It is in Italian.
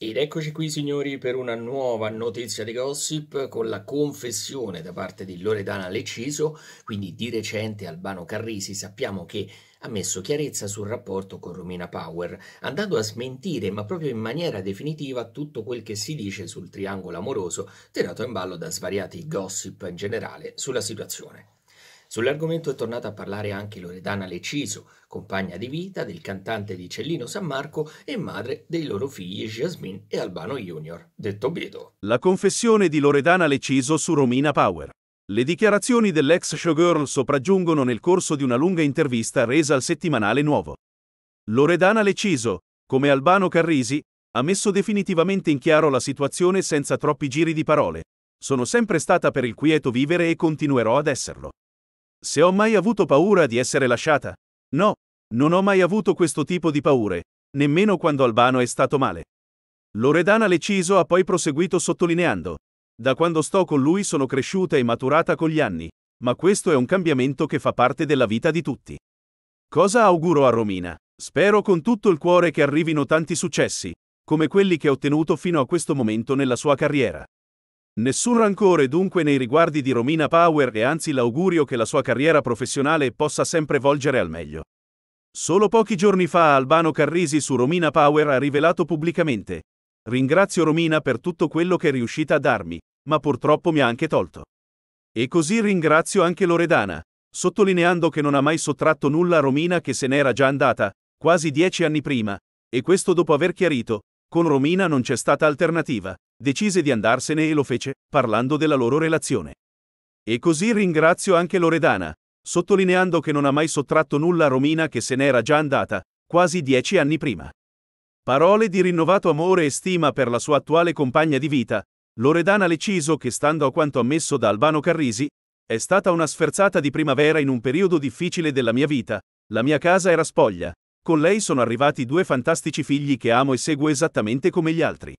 Ed eccoci qui signori per una nuova notizia di gossip con la confessione da parte di Loredana Lecciso, quindi di recente Albano Carrisi sappiamo che ha messo chiarezza sul rapporto con Romina Power, andando a smentire ma proprio in maniera definitiva tutto quel che si dice sul triangolo amoroso tirato in ballo da svariati gossip in generale sulla situazione. Sull'argomento è tornata a parlare anche Loredana Leciso, compagna di vita del cantante di Cellino San Marco e madre dei loro figli Jasmine e Albano Junior, detto Biedo. La confessione di Loredana Leciso su Romina Power. Le dichiarazioni dell'ex showgirl sopraggiungono nel corso di una lunga intervista resa al settimanale Nuovo. Loredana Leciso, come Albano Carrisi, ha messo definitivamente in chiaro la situazione senza troppi giri di parole. Sono sempre stata per il quieto vivere e continuerò ad esserlo. Se ho mai avuto paura di essere lasciata? No, non ho mai avuto questo tipo di paure, nemmeno quando Albano è stato male. Loredana Leciso ha poi proseguito sottolineando. Da quando sto con lui sono cresciuta e maturata con gli anni, ma questo è un cambiamento che fa parte della vita di tutti. Cosa auguro a Romina? Spero con tutto il cuore che arrivino tanti successi, come quelli che ha ottenuto fino a questo momento nella sua carriera. Nessun rancore dunque nei riguardi di Romina Power e anzi l'augurio che la sua carriera professionale possa sempre volgere al meglio. Solo pochi giorni fa Albano Carrisi su Romina Power ha rivelato pubblicamente Ringrazio Romina per tutto quello che è riuscita a darmi, ma purtroppo mi ha anche tolto. E così ringrazio anche Loredana, sottolineando che non ha mai sottratto nulla a Romina che se n'era già andata, quasi dieci anni prima, e questo dopo aver chiarito, con Romina non c'è stata alternativa decise di andarsene e lo fece, parlando della loro relazione. E così ringrazio anche Loredana, sottolineando che non ha mai sottratto nulla a Romina che se n'era già andata, quasi dieci anni prima. Parole di rinnovato amore e stima per la sua attuale compagna di vita, Loredana Leciso che stando a quanto ammesso da Albano Carrisi, è stata una sferzata di primavera in un periodo difficile della mia vita, la mia casa era spoglia, con lei sono arrivati due fantastici figli che amo e seguo esattamente come gli altri.